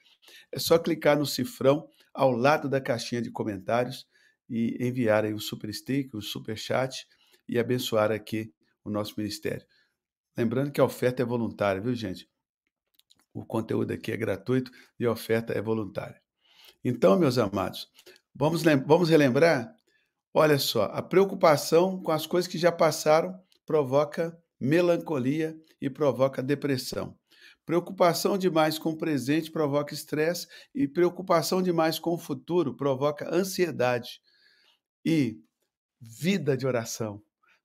é só clicar no cifrão ao lado da caixinha de comentários e enviar aí o um Super Stick, o um Super Chat e abençoar aqui o nosso ministério. Lembrando que a oferta é voluntária, viu, gente? O conteúdo aqui é gratuito e a oferta é voluntária. Então, meus amados, vamos, vamos relembrar? Olha só, a preocupação com as coisas que já passaram provoca melancolia e provoca depressão. Preocupação demais com o presente provoca estresse e preocupação demais com o futuro provoca ansiedade. E vida de oração,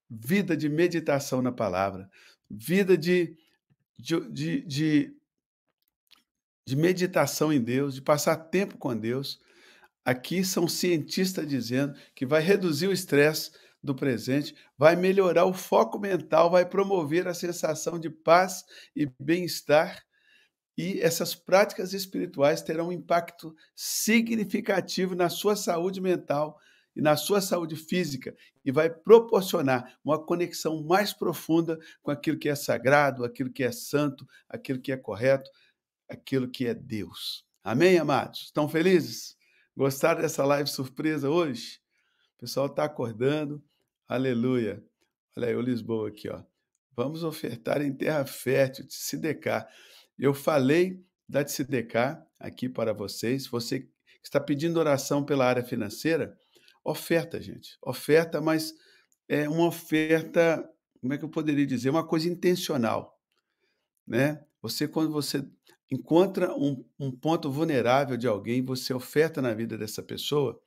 vida de meditação na palavra, vida de, de, de, de, de meditação em Deus, de passar tempo com Deus. Aqui são cientistas dizendo que vai reduzir o estresse do presente, vai melhorar o foco mental, vai promover a sensação de paz e bem-estar. E essas práticas espirituais terão um impacto significativo na sua saúde mental e na sua saúde física e vai proporcionar uma conexão mais profunda com aquilo que é sagrado, aquilo que é santo, aquilo que é correto, aquilo que é Deus. Amém, amados? Estão felizes? Gostaram dessa live surpresa hoje? O pessoal está acordando. Aleluia. Olha aí o Lisboa aqui, ó. Vamos ofertar em terra fértil, Tsidecar. Eu falei da Tsidecar aqui para vocês. Você está pedindo oração pela área financeira, oferta, gente. Oferta, mas é uma oferta, como é que eu poderia dizer? Uma coisa intencional, né? Você, quando você encontra um, um ponto vulnerável de alguém, você oferta na vida dessa pessoa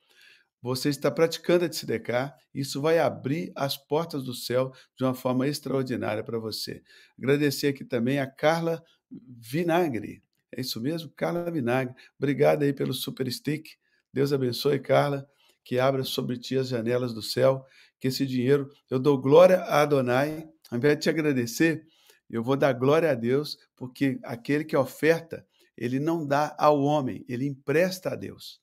você está praticando a Tzedekah, isso vai abrir as portas do céu de uma forma extraordinária para você. Agradecer aqui também a Carla Vinagre. É isso mesmo? Carla Vinagre. Obrigado aí pelo super stick. Deus abençoe, Carla, que abra sobre ti as janelas do céu, que esse dinheiro, eu dou glória a Adonai, ao invés de te agradecer, eu vou dar glória a Deus, porque aquele que é oferta, ele não dá ao homem, ele empresta a Deus.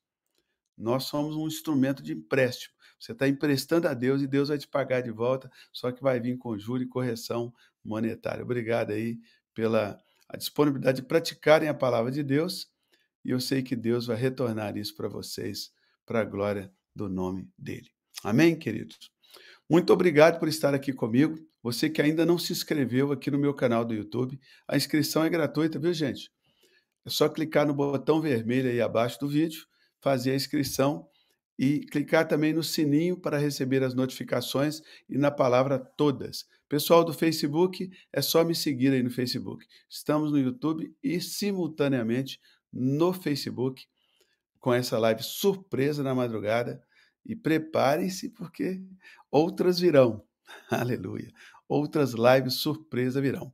Nós somos um instrumento de empréstimo. Você está emprestando a Deus e Deus vai te pagar de volta, só que vai vir com juro e correção monetária. Obrigado aí pela disponibilidade de praticarem a palavra de Deus e eu sei que Deus vai retornar isso para vocês, para a glória do nome dele. Amém, queridos? Muito obrigado por estar aqui comigo. Você que ainda não se inscreveu aqui no meu canal do YouTube, a inscrição é gratuita, viu, gente? É só clicar no botão vermelho aí abaixo do vídeo fazer a inscrição e clicar também no sininho para receber as notificações e na palavra todas. Pessoal do Facebook, é só me seguir aí no Facebook. Estamos no YouTube e simultaneamente no Facebook com essa live surpresa na madrugada. E preparem-se porque outras virão. Aleluia. Outras lives surpresa virão.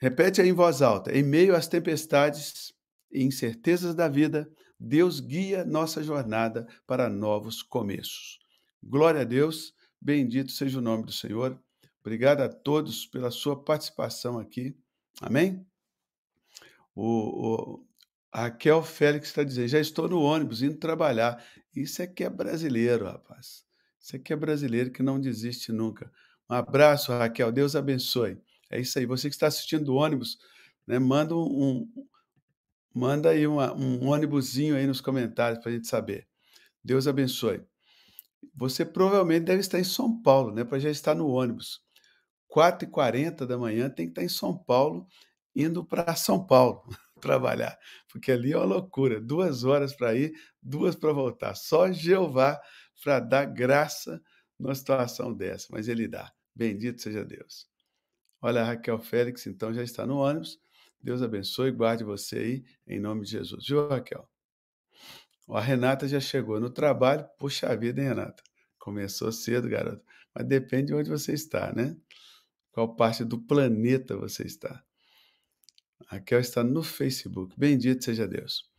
Repete aí em voz alta. Em meio às tempestades e incertezas da vida, Deus guia nossa jornada para novos começos. Glória a Deus, bendito seja o nome do Senhor. Obrigado a todos pela sua participação aqui. Amém? O, o Raquel Félix está dizendo: já estou no ônibus indo trabalhar. Isso é que é brasileiro, rapaz. Isso é que é brasileiro que não desiste nunca. Um abraço, Raquel. Deus abençoe. É isso aí. Você que está assistindo do ônibus, né, manda um, Manda aí uma, um ônibusinho aí nos comentários para a gente saber. Deus abençoe. Você provavelmente deve estar em São Paulo, né? Para já estar no ônibus. 4h40 da manhã tem que estar tá em São Paulo, indo para São Paulo trabalhar. Porque ali é uma loucura. Duas horas para ir, duas para voltar. Só Jeová para dar graça numa situação dessa. Mas ele dá. Bendito seja Deus. Olha, a Raquel Félix, então, já está no ônibus. Deus abençoe e guarde você aí, em nome de Jesus. Viu, Raquel? Ó, a Renata já chegou no trabalho. Puxa vida, hein, Renata? Começou cedo, garoto. Mas depende de onde você está, né? Qual parte do planeta você está. Raquel está no Facebook. Bendito seja Deus.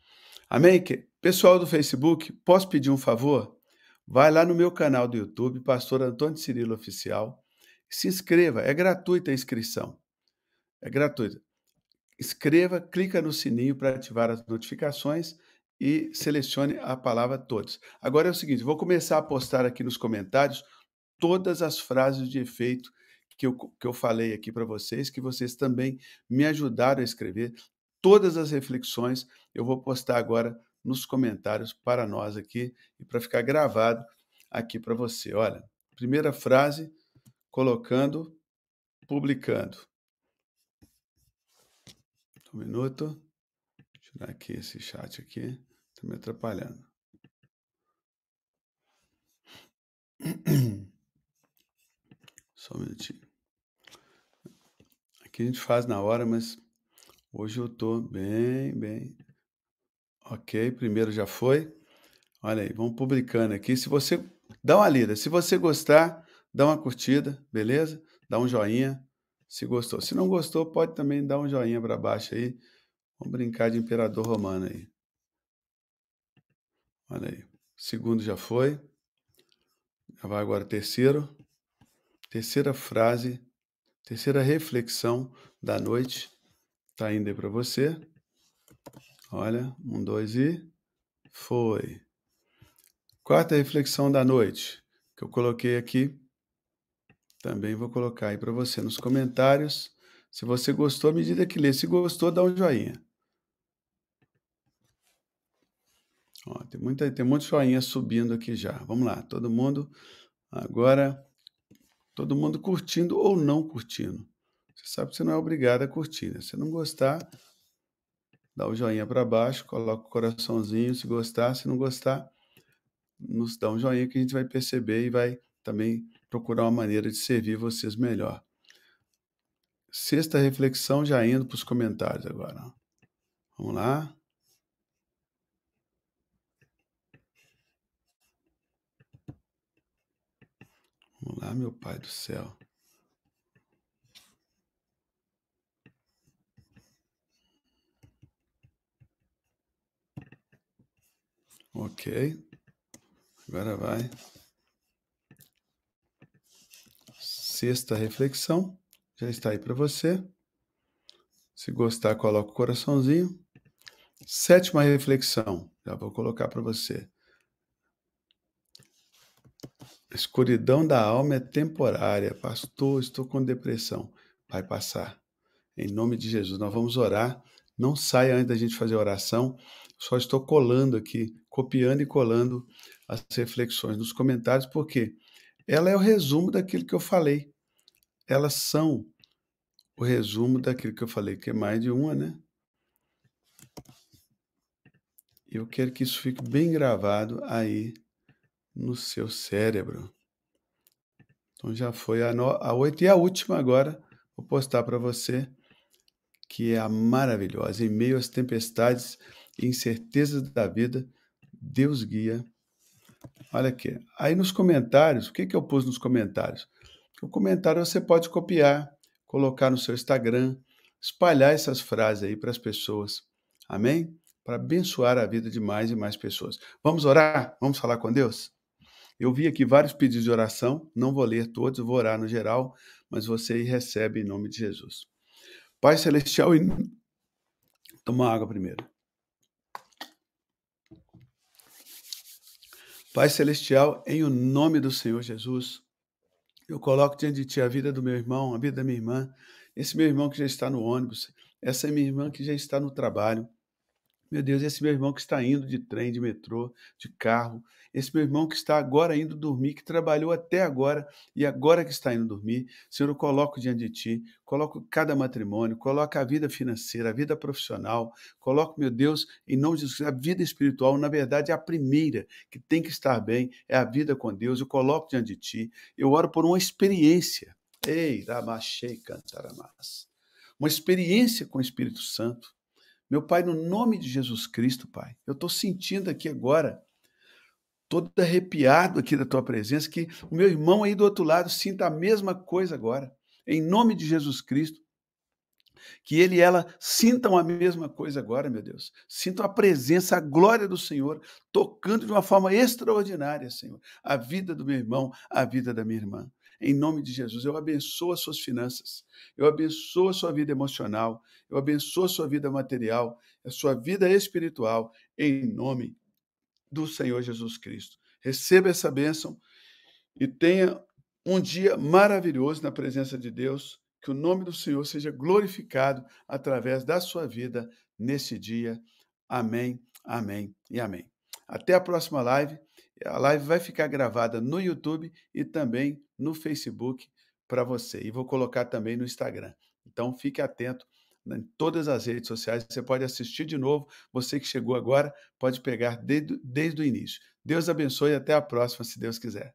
Amém? Pessoal do Facebook, posso pedir um favor? Vai lá no meu canal do YouTube, Pastor Antônio Cirilo Oficial. Se inscreva, é gratuita a inscrição. É gratuita escreva, clica no sininho para ativar as notificações e selecione a palavra todos. Agora é o seguinte, vou começar a postar aqui nos comentários todas as frases de efeito que eu, que eu falei aqui para vocês, que vocês também me ajudaram a escrever. Todas as reflexões eu vou postar agora nos comentários para nós aqui e para ficar gravado aqui para você. Olha, primeira frase, colocando, publicando. Um minuto. Tirar aqui esse chat aqui. Tá me atrapalhando. Só um minutinho. Aqui a gente faz na hora, mas hoje eu tô bem, bem. Ok, primeiro já foi. Olha aí, vamos publicando aqui. Se você dá uma lida, se você gostar, dá uma curtida, beleza? Dá um joinha, se gostou. Se não gostou, pode também dar um joinha para baixo aí. Vamos brincar de imperador romano aí. Olha aí. Segundo já foi. Já vai agora terceiro. Terceira frase, terceira reflexão da noite. Tá indo aí para você. Olha, um, dois e foi. Quarta reflexão da noite que eu coloquei aqui também vou colocar aí para você nos comentários. Se você gostou, à medida que lê. Se gostou, dá um joinha. Ó, tem, muita, tem muito joinha subindo aqui já. Vamos lá, todo mundo. Agora, todo mundo curtindo ou não curtindo. Você sabe que você não é obrigado a curtir. Né? Se não gostar, dá o joinha para baixo, coloca o coraçãozinho se gostar. Se não gostar, nos dá um joinha que a gente vai perceber e vai também procurar uma maneira de servir vocês melhor. Sexta reflexão, já indo para os comentários agora. Vamos lá. Vamos lá, meu Pai do céu. Ok. Agora vai. sexta reflexão, já está aí para você. Se gostar, coloca o coraçãozinho. Sétima reflexão, já vou colocar para você. A escuridão da alma é temporária. Pastor, estou com depressão. Vai passar. Em nome de Jesus, nós vamos orar. Não saia antes da gente fazer oração. Só estou colando aqui, copiando e colando as reflexões nos comentários, porque ela é o resumo daquilo que eu falei elas são o resumo daquilo que eu falei, que é mais de uma, né? Eu quero que isso fique bem gravado aí no seu cérebro. Então já foi a, no... a oito e a última agora. Vou postar para você que é a maravilhosa. Em meio às tempestades e incertezas da vida, Deus guia. Olha aqui. Aí nos comentários, o que, que eu pus nos comentários? que o comentário você pode copiar, colocar no seu Instagram, espalhar essas frases aí para as pessoas. Amém? Para abençoar a vida de mais e mais pessoas. Vamos orar? Vamos falar com Deus? Eu vi aqui vários pedidos de oração, não vou ler todos, vou orar no geral, mas você recebe em nome de Jesus. Pai Celestial, e... toma água primeiro. Pai Celestial, em o nome do Senhor Jesus, eu coloco diante de ti a vida do meu irmão, a vida da minha irmã, esse meu irmão que já está no ônibus, essa minha irmã que já está no trabalho, meu Deus, esse meu irmão que está indo de trem, de metrô, de carro, esse meu irmão que está agora indo dormir, que trabalhou até agora e agora que está indo dormir, Senhor, eu coloco diante de ti, coloco cada matrimônio, coloco a vida financeira, a vida profissional, coloco, meu Deus, em nome de Jesus, a vida espiritual, na verdade, é a primeira que tem que estar bem, é a vida com Deus, eu coloco diante de ti, eu oro por uma experiência. Ei, ramachei cantaramás. Uma experiência com o Espírito Santo meu Pai, no nome de Jesus Cristo, Pai, eu estou sentindo aqui agora, todo arrepiado aqui da tua presença, que o meu irmão aí do outro lado sinta a mesma coisa agora. Em nome de Jesus Cristo, que ele e ela sintam a mesma coisa agora, meu Deus. Sintam a presença, a glória do Senhor, tocando de uma forma extraordinária, Senhor, a vida do meu irmão, a vida da minha irmã. Em nome de Jesus, eu abençoo as suas finanças, eu abençoo a sua vida emocional, eu abençoo a sua vida material, a sua vida espiritual, em nome do Senhor Jesus Cristo. Receba essa bênção e tenha um dia maravilhoso na presença de Deus. Que o nome do Senhor seja glorificado através da sua vida nesse dia. Amém, amém e amém. Até a próxima live. A live vai ficar gravada no YouTube e também no Facebook para você e vou colocar também no Instagram. Então fique atento em todas as redes sociais, você pode assistir de novo, você que chegou agora pode pegar desde, desde o início. Deus abençoe e até a próxima, se Deus quiser.